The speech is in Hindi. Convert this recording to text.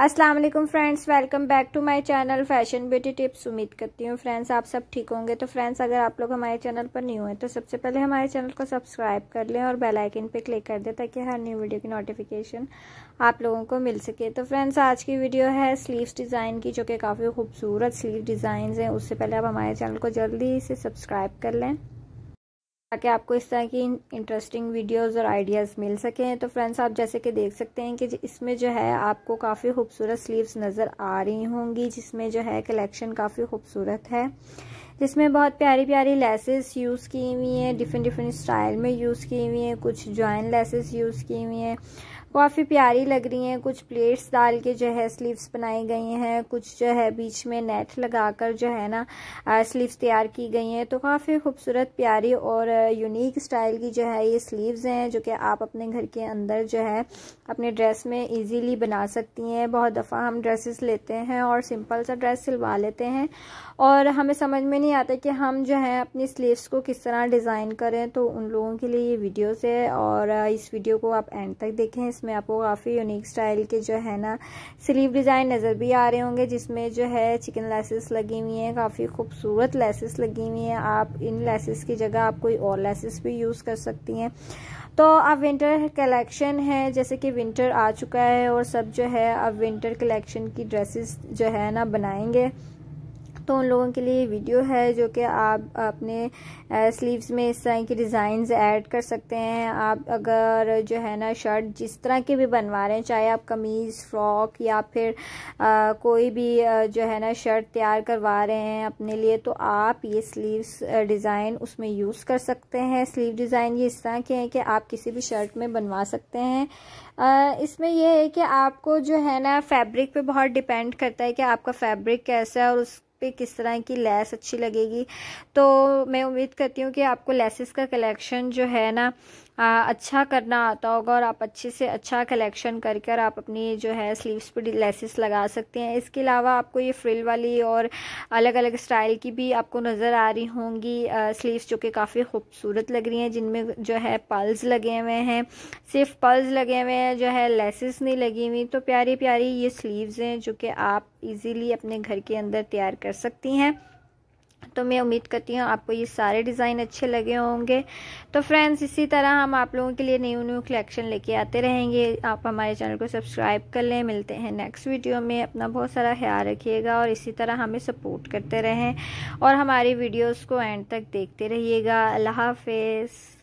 अस्सलाम वालेकुम friends welcome back to my channel fashion beauty tips उम्मीद करती हूँ फ्रेंड्स आप सब ठीक होंगे तो फ्रेंड्स अगर आप लोग हमारे चैनल पर न्यू हैं तो सबसे पहले हमारे चैनल को सब्सक्राइब कर लें और बेल आइकन पर क्लिक कर दें ताकि हर न्यू वीडियो की नोटिफिकेशन आप लोगों को मिल सके तो फ्रेंड्स आज की वीडियो है स्लीव डिज़ाइन की जो कि काफ़ी खूबसूरत स्लीव डिज़ाइन हैं उससे पहले आप हमारे चैनल को जल्दी से सब्सक्राइब कर लें ताकि आपको इस तरह की इंटरेस्टिंग वीडियोस और आइडियाज़ मिल सकें तो फ्रेंड्स आप जैसे कि देख सकते हैं कि इसमें जो है आपको काफ़ी खूबसूरत स्लीव्स नज़र आ रही होंगी जिसमें जो है कलेक्शन काफ़ी खूबसूरत है जिसमें बहुत प्यारी प्यारी लेसेस यूज़ की हुई हैं डिफरेंट डिफरेंट स्टाइल में यूज़ की हुई हैं कुछ जॉइन लेसेस यूज़ की हुई हैं काफ़ी प्यारी लग रही हैं कुछ प्लेट्स डाल के जो है स्लीव्स बनाई गई हैं कुछ जो है बीच में नेट लगाकर जो है ना स्लीव्स तैयार की गई हैं तो काफ़ी खूबसूरत प्यारी और यूनिक स्टाइल की जो है ये स्लीव्स हैं जो कि आप अपने घर के अंदर जो है अपने ड्रेस में इजीली बना सकती हैं बहुत दफ़ा हम ड्रेसेस लेते हैं और सिंपल सा ड्रेस सिलवा लेते हैं और हमें समझ में नहीं नहीं आता कि हम जो है अपनी स्लीव्स को किस तरह डिज़ाइन करें तो उन लोगों के लिए ये वीडियोस है और इस वीडियो को आप एंड तक देखें इसमें आपको काफ़ी यूनिक स्टाइल के जो है ना स्लीव डिज़ाइन नज़र भी आ रहे होंगे जिसमें जो है चिकन लेसेस लगी हुई हैं काफ़ी खूबसूरत लेसेस लगी हुई हैं आप इन लेसेस की जगह आप कोई और लेसेस भी यूज़ कर सकती हैं तो अब विंटर कलेक्शन है जैसे कि विंटर आ चुका है और सब जो है अब विंटर कलेक्शन की ड्रेसेस जो है ना बनाएंगे तो उन लोगों के लिए वीडियो है जो कि आप अपने स्लीव्स में इस तरह की डिज़ाइंस ऐड कर सकते हैं आप अगर जो है ना शर्ट जिस तरह के भी बनवा रहे हैं चाहे आप कमीज़ फ्रॉक या फिर आ, कोई भी जो है ना शर्ट तैयार करवा रहे हैं अपने लिए तो आप ये स्लीव्स डिज़ाइन उसमें यूज़ कर सकते हैं स्लीव डिज़ाइन ये इस तरह के हैं कि आप किसी भी शर्ट में बनवा सकते हैं इसमें यह है कि आपको जो है ना फैब्रिक पे बहुत डिपेंड करता है कि आपका फैब्रिक कैसा है और उस पे किस तरह की लेस अच्छी लगेगी तो मैं उम्मीद करती हूँ कि आपको लेसेस का कलेक्शन जो है ना आ, अच्छा करना आता होगा और आप अच्छे से अच्छा कलेक्शन कर कर आप अपनी जो है स्लीव्स पर लेसेस लगा सकते हैं इसके अलावा आपको ये फ्रिल वाली और अलग अलग स्टाइल की भी आपको नज़र आ रही होंगी स्लीव्स जो कि काफ़ी खूबसूरत लग रही हैं जिनमें जो है पल्स लगे हुए हैं सिर्फ पल्स लगे हुए हैं जो है लेसेस नहीं लगी हुई तो प्यारी प्यारी ये स्लीव्स हैं जो कि आप इजीली अपने घर के अंदर तैयार कर सकती हैं तो मैं उम्मीद करती हूँ आपको ये सारे डिज़ाइन अच्छे लगे होंगे तो फ्रेंड्स इसी तरह हम आप लोगों के लिए न्यू न्यू कलेक्शन लेके आते रहेंगे आप हमारे चैनल को सब्सक्राइब कर लें मिलते हैं नेक्स्ट वीडियो में अपना बहुत सारा ख्याल रखिएगा और इसी तरह हमें सपोर्ट करते रहें और हमारी वीडियोज़ को एंड तक देखते रहिएगा अल्लाह हाफिज़